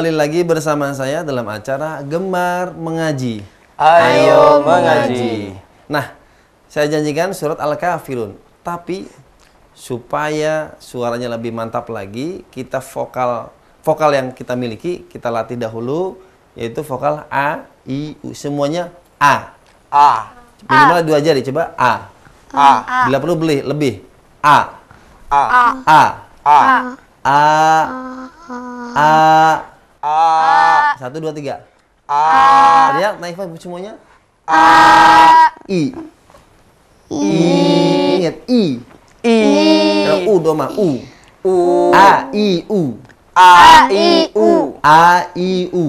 kembali lagi bersama saya dalam acara Gemar Mengaji. Ayo mengaji. Nah, saya janjikan surat Al-Kafirun. Tapi supaya suaranya lebih mantap lagi, kita vokal vokal yang kita miliki kita latih dahulu yaitu vokal a, i, u semuanya a. A. Minimal dua jari coba a. A. Bila perlu beli lebih a. A. A. A. A. A. a. A. Satu, dua, tiga. A. lihat naik five semuanya. A. I. I. Ingat, I. I. U U doma, U. U. A, I, U. A, I, U. A, I, U.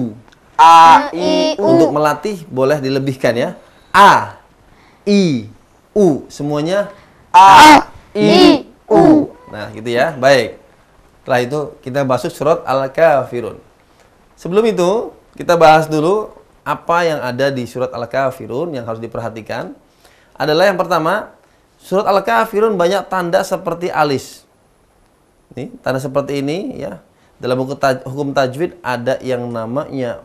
A, I, U. Untuk melatih boleh dilebihkan ya. A, I, U. Semuanya A, I, U. Nah, gitu ya. Baik. Setelah itu kita masuk surat Al-Kafirun. Sebelum itu, kita bahas dulu apa yang ada di surat Al-Kafirun yang harus diperhatikan. Adalah yang pertama, surat Al-Kafirun banyak tanda seperti alis. Nih, tanda seperti ini ya. Dalam hukum, taj hukum tajwid ada yang namanya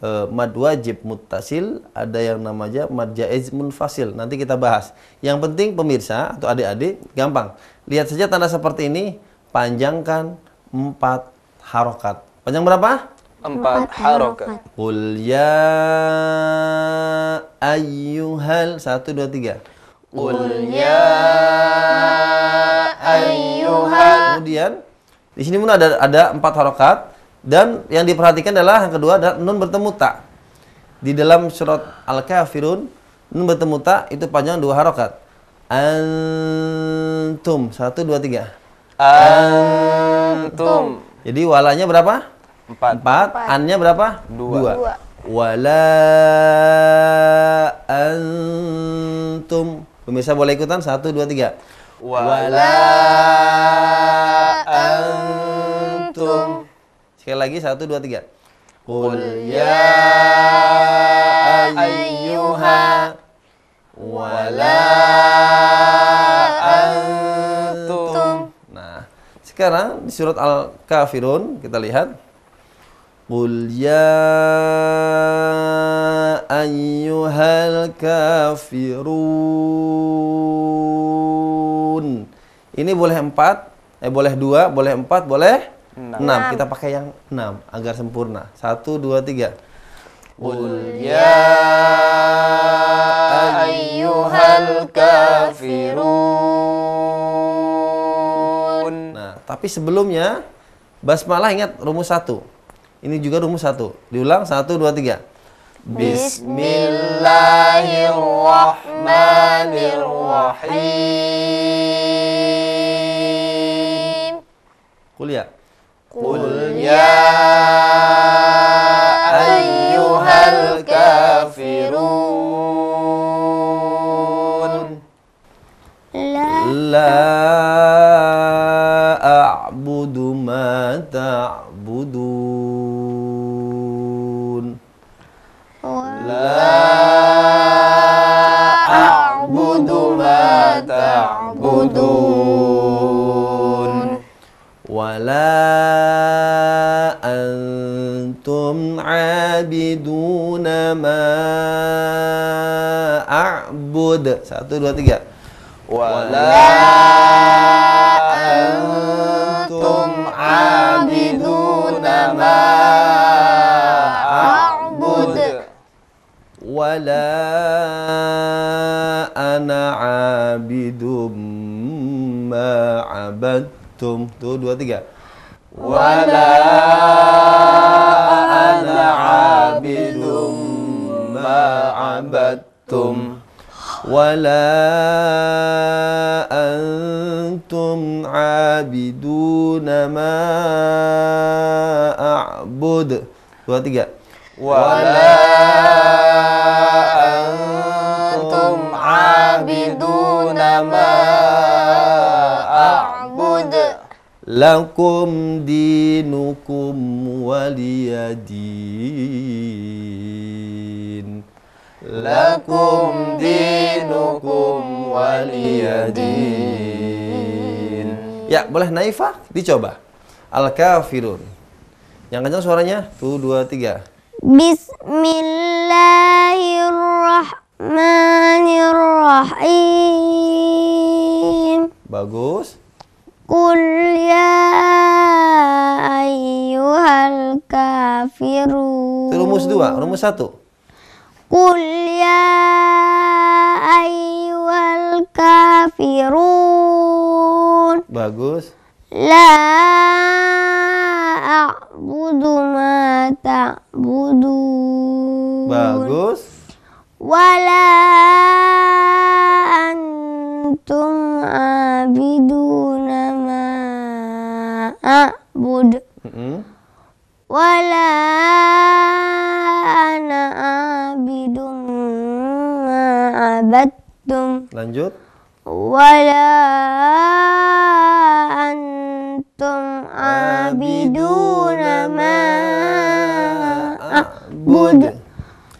e, mad wajib muttasil, ada yang namanya mad jaiz munfasil. Nanti kita bahas. Yang penting pemirsa atau adik-adik gampang. Lihat saja tanda seperti ini, panjangkan empat harokat Panjang berapa? Empat, harokat. Qul ya ayyuhal. Satu, dua, tiga. Qul ya, ya ayyuhal. Kemudian, di sini pun ada ada empat harokat. Dan yang diperhatikan adalah yang kedua adalah nun bertemu tak. Di dalam surat Al-Kafirun, nun bertemu tak itu panjang dua harokat. Antum. Satu, dua, tiga. Antum. Jadi walanya berapa? Empat. Empat. Annya berapa? Dua. Dua. Dua. Wala antum. Pemirsa boleh ikutan? Satu, dua, tiga. Wala, Wala antum. Sekali lagi, satu, dua, tiga. Qul ya, ya ayyuha wala antum. Nah, sekarang di surat Al-Kafirun kita lihat قل يا أيها الكافرون Ini boleh empat, eh boleh dua, boleh empat, boleh enam. enam. Kita pakai yang enam agar sempurna. Satu, dua, tiga. Qul ya, ya ayyuhal kafirun. Nah, tapi sebelumnya basmalah ingat rumus satu. Ini juga rumus satu. Diulang satu dua tiga. Bismillahirrahmanirrahim. Kuliah. Kuliah. ta'bud. Satu, dua, tiga. Wala antum abiduna ma a'bud. Wala ana abidum ma abadtum. dua, tiga. Wala ana abidum ma abadtum. ولا أنتم عابدون ما أعبد dua tiga ولا أنتم عابدون ما أعبد لكم دينكم ولي دين lakum dinukum waliyadin. Ya, boleh Naifah dicoba. Al-kafirun. Yang kencang suaranya. Tuh, dua, tiga. Bismillahirrahmanirrahim. Bagus. Kul ya ayyuhal kafirun. Itu rumus dua, rumus satu. Qul ya ayyuhal kafirun. Bagus. La a'budu ma ta'budun. Bagus. Wala antum abiduna ma a'bud. Mm -hmm. Wala ana abidum ma abadtum. Lanjut. Wala antum abiduna ma abud.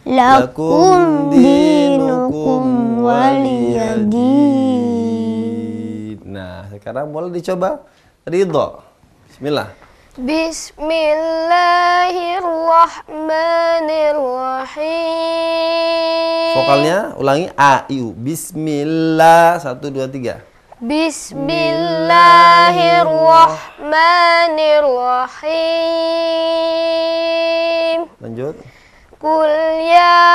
Lakum dinukum waliyadin. Nah, sekarang boleh dicoba ridho. Bismillah. Bismillahirrahmanirrahim. Vokalnya ulangi A, I, U Bismillah Satu, dua, tiga Bismillahirrahmanirrahim Lanjut Kul ya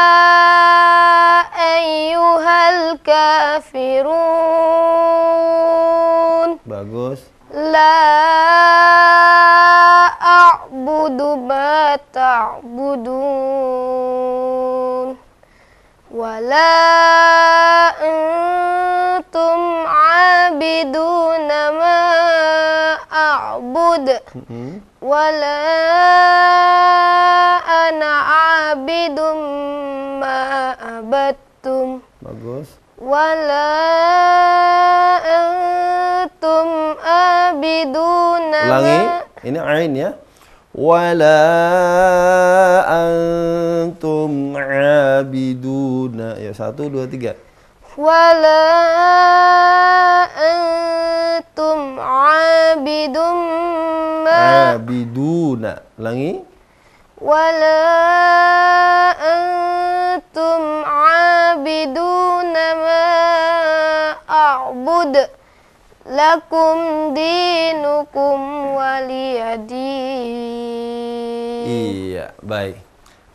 ayyuhal kafirun Bagus La la ولا أنتم ma ما أعبد ولا أنا عابد ما عبدتم Bagus. la antum abiduna mm-hmm. Ulangi, ini ain ya. ولا أنتم عابدون ya satu dua tiga ولا أنتم عابدون ما عابدون ulangi ولا أنتم عابدون ما أعبد لكم دينكم ولي دين Baik.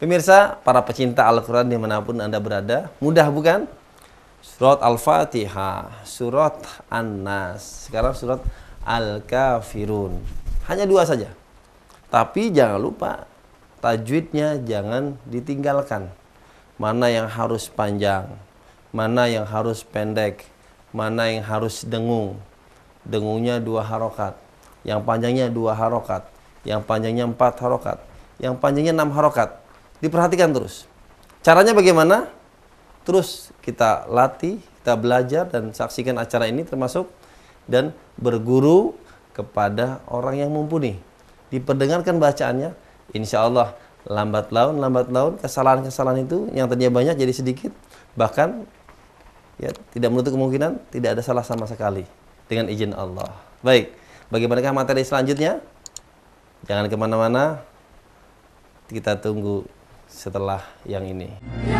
Pemirsa, para pecinta Al-Quran dimanapun Anda berada, mudah bukan? Surat Al-Fatihah, surat An-Nas, sekarang surat Al-Kafirun. Hanya dua saja. Tapi jangan lupa, tajwidnya jangan ditinggalkan. Mana yang harus panjang, mana yang harus pendek, mana yang harus dengung. Dengungnya dua harokat, yang panjangnya dua harokat, yang panjangnya empat harokat yang panjangnya 6 harokat. Diperhatikan terus. Caranya bagaimana? Terus kita latih, kita belajar dan saksikan acara ini termasuk dan berguru kepada orang yang mumpuni. Diperdengarkan bacaannya, insya Allah lambat laun, lambat laun kesalahan-kesalahan itu yang tadinya banyak jadi sedikit, bahkan ya tidak menutup kemungkinan tidak ada salah sama sekali dengan izin Allah. Baik, bagaimanakah materi selanjutnya? Jangan kemana-mana, kita tunggu setelah yang ini.